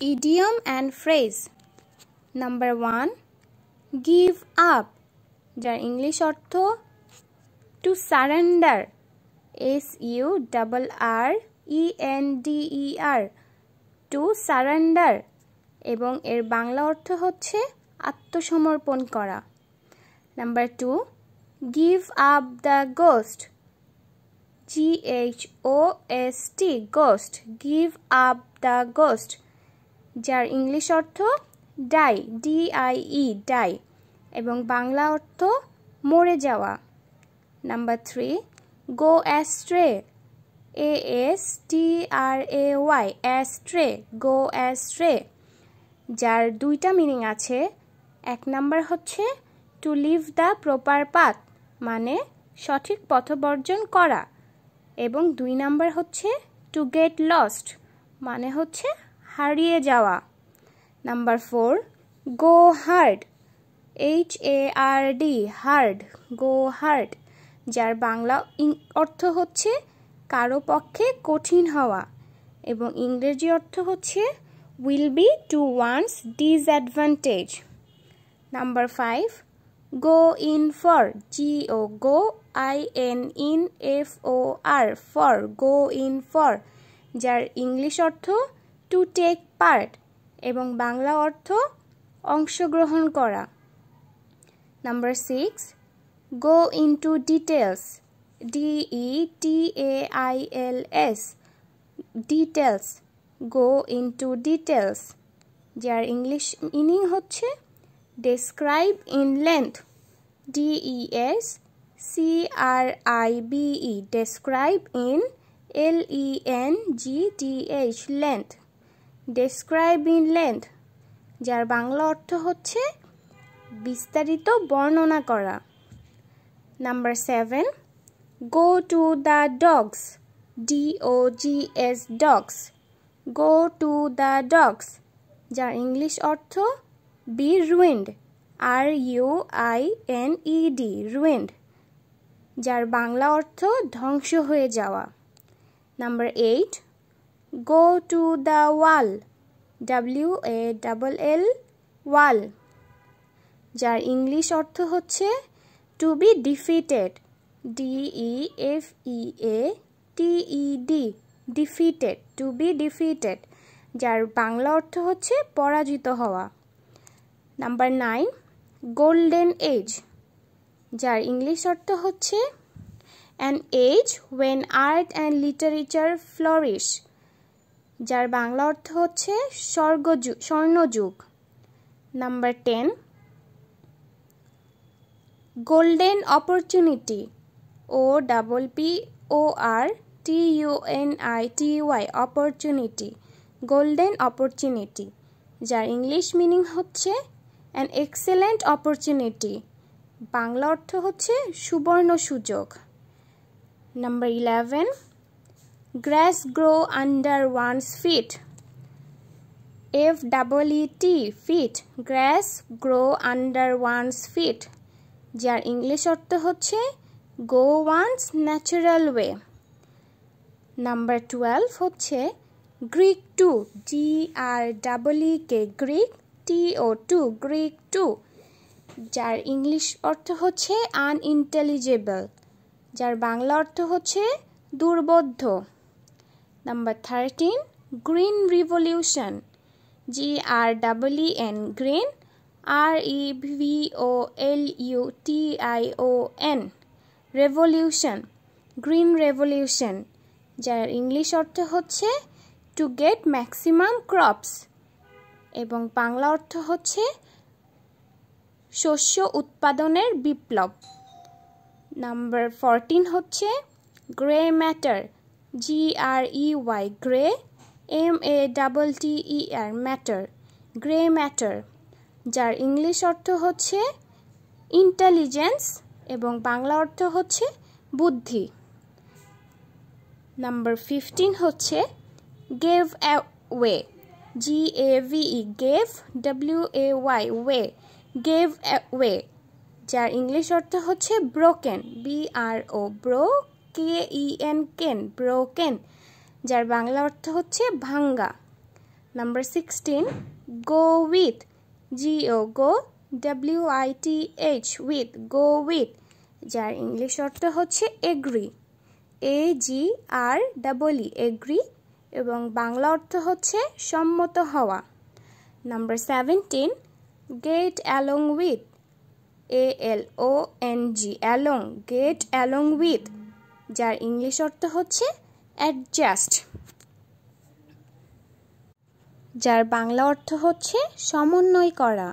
Idiom and phrase. Number one, give up, যার English অর্থ to surrender S U double R E N D E R to surrender এবং এর বাংলা অর্থ হচ্ছে আত্মসমর্পণ করা number two give up the ghost G H O S T ghost give up the ghost যার English অর্থ die D I E die এবং বাংলা অর্থ মরে যাওয়া number three go astray A S T R A Y astray go astray যার দুইটা meaning আছে এক নাম্বার হচ্ছে to leave the proper path মানে সঠিক পথ বর্জন করা এবং দুই নাম্বার হচ্ছে টু গেট লস্ট মানে হচ্ছে হারিয়ে যাওয়া number four go hard H A R D hard go hard যার বাংলা অর্থ হচ্ছে কারো পক্ষে কঠিন হওয়া এবং ইংরেজি অর্থ হচ্ছে will be to one's disadvantage number five go in for G O go I N in F O R for go in for যার ইংলিশ অর্থ টু টেক পার্ট এবং বাংলা অর্থ অংশগ্রহণ করা number six go into details D E T A I L S details go into details যার English meaning হচ্ছে describe in length S C R I B E describe in L E N G T H length describe in length যার বাংলা অর্থ হচ্ছে বিস্তারিত বর্ণনা করা number seven go to the dogs D O G S dogs go to the dogs যার English অর্থ be ruined R U I N E D ruined যার বাংলা অর্থ ধ্বংস হয়ে যাওয়া number eight go to the wall w A double L wall যার English অর্থ হচ্ছে to be defeated D E F E A T E D defeated to be defeated যার বাংলা অর্থ হচ্ছে পরাজিত হওয়া নাম্বার নাইন গোল্ডেন এজ যার English অর্থ হচ্ছে an age when art and literature flourish যার বাংলা অর্থ হচ্ছে স্বর্গযুগ স্বর্ণযুগ number ten golden opportunity O double P O R T U N I T Y opportunity golden opportunity যার ইংলিশ মিনিং হচ্ছে অ্যান এক্সেলেন্ট অপরচুনিটি বাংলা অর্থ হচ্ছে সুবর্ণ সুযোগ number eleven Grass grow under one's feet. F double T feet. Grass grow under one's feet. যার English অর্থ হচ্ছে go one's natural way number twelve হচ্ছে Greek to D R double E K Greek T O to Greek to যার English অর্থ হচ্ছে unintelligible যার বাংলা অর্থ হচ্ছে দুর্বোধ্য Number 13 Green Revolution G R E N green R E V O L U T I O N revolution green revolution যার English অর্থ হচ্ছে টু গেট ম্যাক্সিমাম ক্রপস এবং বাংলা অর্থ হচ্ছে শস্য উৎপাদনের বিপ্লব নাম্বার ফরটিন হচ্ছে grey matter G R E Y grey M A double T E R matter grey matter যার ইংলিশ অর্থ হচ্ছে ইন্টেলিজেন্স এবং বাংলা অর্থ হচ্ছে বুদ্ধি নাম্বার ফিফটিন হচ্ছে gave way G A V E gave W A Y way gave way যার English অর্থ হচ্ছে broken B R O broke K E N ken broken যার বাংলা অর্থ হচ্ছে ভাঙ্গা number sixteen go with G O go W I T H with go with যার English অর্থ হচ্ছে agree A G R double E agree এবং বাংলা অর্থ হচ্ছে সম্মত হওয়া number seventeen get along with A L O N G along get along with যার English অর্থ হচ্ছে অ্যাডজাস্ট যার বাংলা অর্থ হচ্ছে সমন্বয় করা